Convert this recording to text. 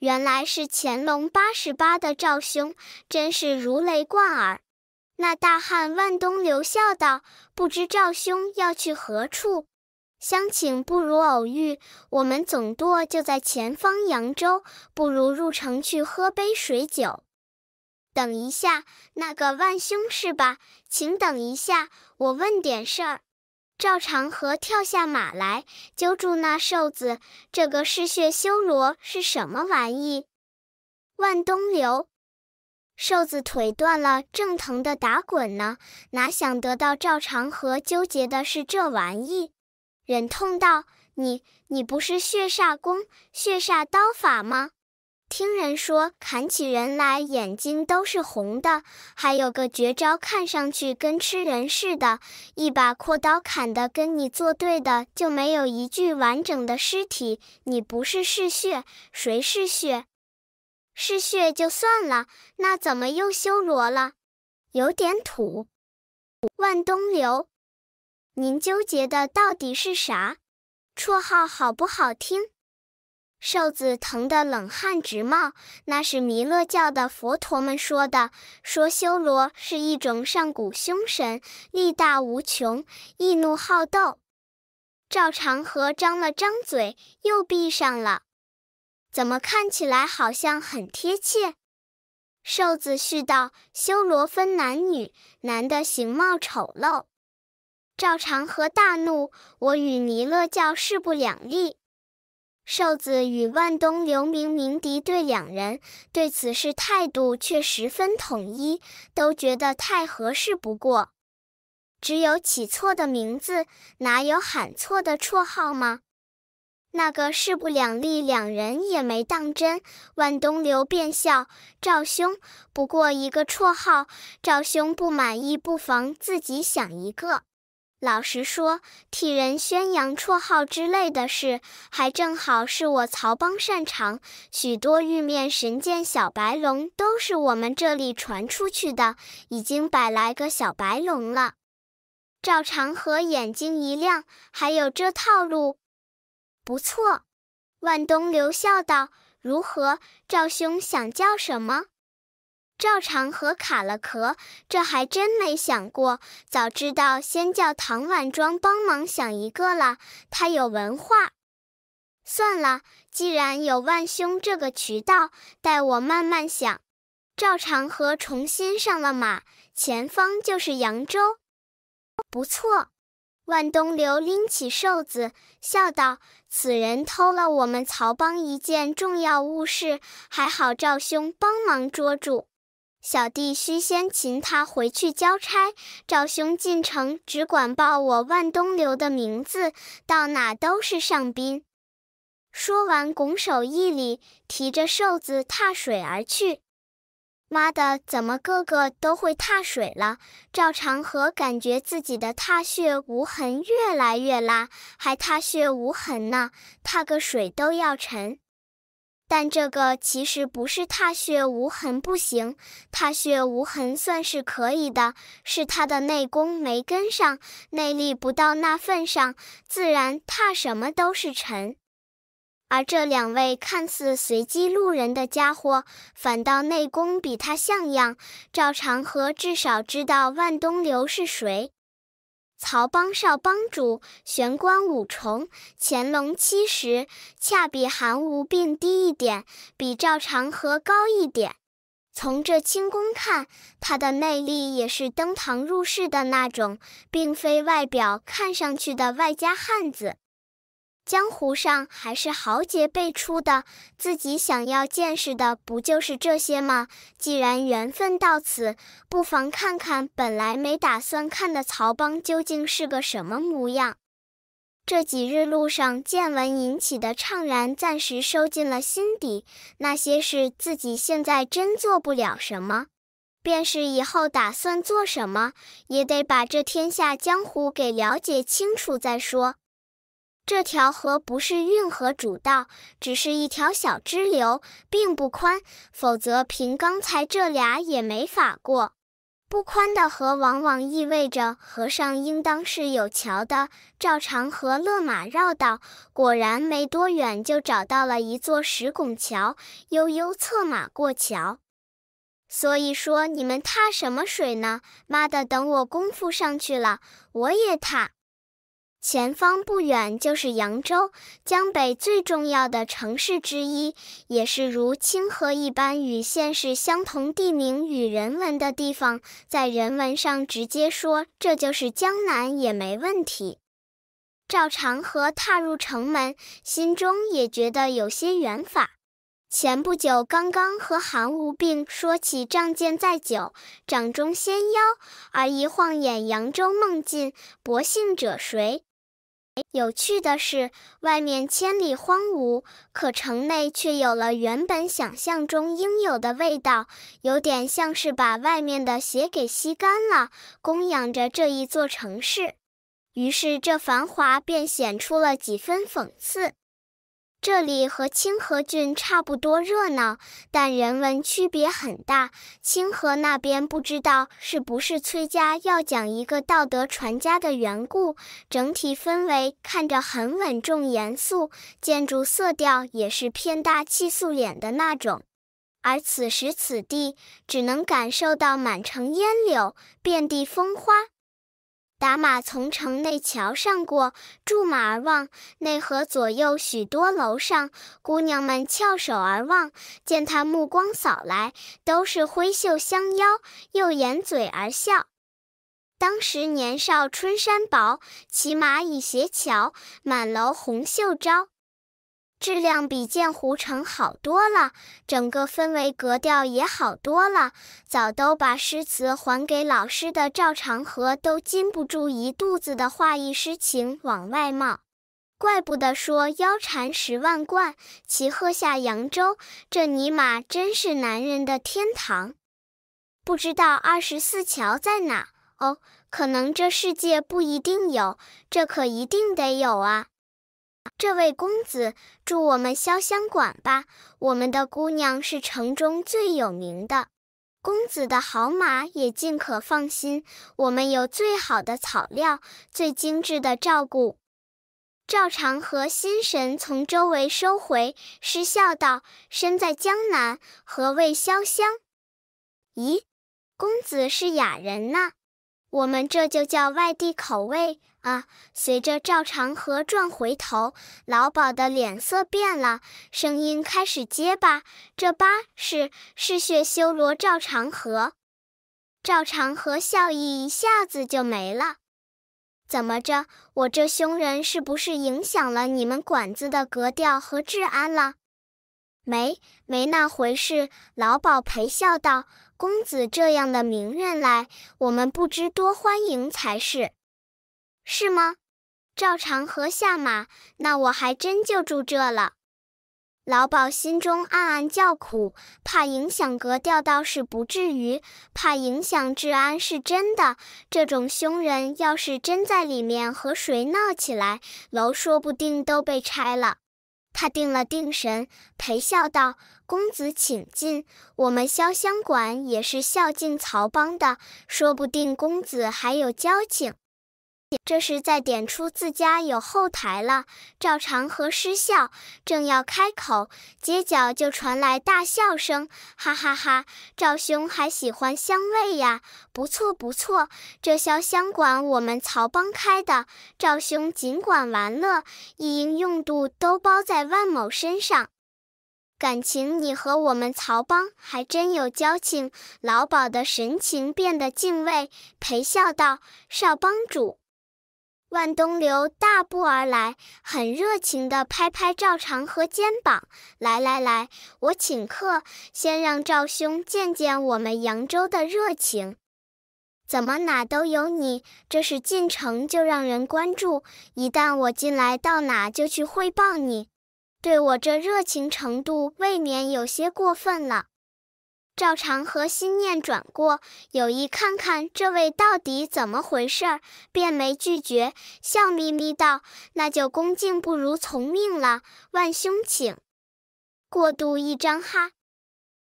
原来是乾隆八十八的赵兄，真是如雷贯耳。那大汉万东流笑道：“不知赵兄要去何处？相请不如偶遇，我们总舵就在前方扬州，不如入城去喝杯水酒。”等一下，那个万兄是吧？请等一下，我问点事儿。赵长河跳下马来，揪住那瘦子：“这个嗜血修罗是什么玩意？”万东流，瘦子腿断了，正疼得打滚呢，哪想得到赵长河纠结的是这玩意，忍痛道：“你你不是血煞功、血煞刀法吗？”听人说，砍起人来眼睛都是红的，还有个绝招，看上去跟吃人似的，一把阔刀砍的，跟你作对的就没有一具完整的尸体。你不是嗜血，谁嗜血？嗜血就算了，那怎么又修罗了？有点土。万东流，您纠结的到底是啥？绰号好不好听？瘦子疼得冷汗直冒，那是弥勒教的佛陀们说的，说修罗是一种上古凶神，力大无穷，易怒好斗。赵长河张了张嘴，又闭上了。怎么看起来好像很贴切？瘦子絮道：“修罗分男女，男的形貌丑陋。”赵长河大怒：“我与弥勒教势不两立。”瘦子与万东刘明明敌对，两人对此事态度却十分统一，都觉得太合适不过。只有起错的名字，哪有喊错的绰号吗？那个势不两立，两人也没当真。万东流便笑：“赵兄，不过一个绰号，赵兄不满意，不妨自己想一个。”老实说，替人宣扬绰号之类的事，还正好是我曹帮擅长。许多玉面神剑小白龙都是我们这里传出去的，已经百来个小白龙了。赵长河眼睛一亮，还有这套路，不错。万东流笑道：“如何，赵兄想叫什么？”赵常和卡了壳，这还真没想过。早知道先叫唐婉庄帮忙想一个了，他有文化。算了，既然有万兄这个渠道，待我慢慢想。赵长河重新上了马，前方就是扬州。不错，万东流拎起瘦子，笑道：“此人偷了我们曹帮一件重要物事，还好赵兄帮忙捉住。”小弟须先擒他回去交差。赵兄进城只管报我万东流的名字，到哪都是上宾。说完，拱手一礼，提着瘦子踏水而去。妈的，怎么个个都会踏水了？赵长河感觉自己的踏雪无痕越来越拉，还踏雪无痕呢，踏个水都要沉。但这个其实不是踏雪无痕不行，踏雪无痕算是可以的，是他的内功没跟上，内力不到那份上，自然踏什么都是沉。而这两位看似随机路人的家伙，反倒内功比他像样。赵长河至少知道万东流是谁。曹帮少帮主玄关五重，乾隆七十，恰比韩无病低一点，比赵长河高一点。从这轻功看，他的内力也是登堂入室的那种，并非外表看上去的外家汉子。江湖上还是豪杰辈出的，自己想要见识的不就是这些吗？既然缘分到此，不妨看看本来没打算看的曹邦究竟是个什么模样。这几日路上见闻引起的怅然，暂时收进了心底。那些事自己现在真做不了什么，便是以后打算做什么，也得把这天下江湖给了解清楚再说。这条河不是运河主道，只是一条小支流，并不宽。否则凭刚才这俩也没法过。不宽的河往往意味着河上应当是有桥的。照常和勒马绕道，果然没多远就找到了一座石拱桥，悠悠策马过桥。所以说你们踏什么水呢？妈的，等我功夫上去了，我也踏。前方不远就是扬州，江北最重要的城市之一，也是如清河一般与县市相同地名与人文的地方。在人文上直接说这就是江南也没问题。赵长河踏入城门，心中也觉得有些远法。前不久刚刚和韩无病说起仗剑在酒，掌中仙腰，而一晃眼扬州梦尽，薄幸者谁？有趣的是，外面千里荒芜，可城内却有了原本想象中应有的味道，有点像是把外面的血给吸干了，供养着这一座城市。于是，这繁华便显出了几分讽刺。这里和清河郡差不多热闹，但人文区别很大。清河那边不知道是不是崔家要讲一个道德传家的缘故，整体氛围看着很稳重严肃，建筑色调也是偏大气素脸的那种。而此时此地，只能感受到满城烟柳，遍地风花。打马从城内桥上过，驻马而望，内河左右许多楼上姑娘们翘首而望，见他目光扫来，都是挥袖相邀，又掩嘴而笑。当时年少春衫薄，骑马已斜桥，满楼红袖招。质量比鉴湖城好多了，整个氛围格调也好多了。早都把诗词还给老师的赵长河都禁不住一肚子的画意诗情往外冒。怪不得说腰缠十万贯，骑鹤下扬州，这尼玛真是男人的天堂。不知道二十四桥在哪？哦，可能这世界不一定有，这可一定得有啊。这位公子，住我们潇湘馆吧。我们的姑娘是城中最有名的，公子的好马也尽可放心，我们有最好的草料，最精致的照顾。赵长和心神从周围收回，失笑道：“身在江南，何谓潇湘？咦，公子是雅人呐。”我们这就叫外地口味啊！随着赵长河转回头，老鸨的脸色变了，声音开始结巴。这八是嗜血修罗赵长河。赵长河笑意一下子就没了。怎么着？我这凶人是不是影响了你们馆子的格调和治安了？没没那回事，老鸨陪笑道：“公子这样的名人来，我们不知多欢迎才是，是吗？”赵长河下马，那我还真就住这了。老鸨心中暗暗叫苦，怕影响格调倒是不至于，怕影响治安是真的。这种凶人要是真在里面和谁闹起来，楼说不定都被拆了。他定了定神，陪笑道：“公子请进，我们潇湘馆也是孝敬曹邦的，说不定公子还有交情。”这是在点出自家有后台了。赵长河失笑，正要开口，街角就传来大笑声：“哈哈哈，赵兄还喜欢香味呀？不错不错，这潇湘馆我们曹帮开的。赵兄尽管玩乐，一应用度都包在万某身上。感情你和我们曹帮还真有交情。”老鸨的神情变得敬畏，陪笑道：“少帮主。”万东流大步而来，很热情的拍拍赵长河肩膀：“来来来，我请客，先让赵兄见见我们扬州的热情。怎么哪都有你，这是进城就让人关注。一旦我进来到哪，就去汇报你。对我这热情程度，未免有些过分了。”赵长河心念转过，有意看看这位到底怎么回事儿，便没拒绝，笑眯眯道：“那就恭敬不如从命了，万兄请，过渡一张哈。”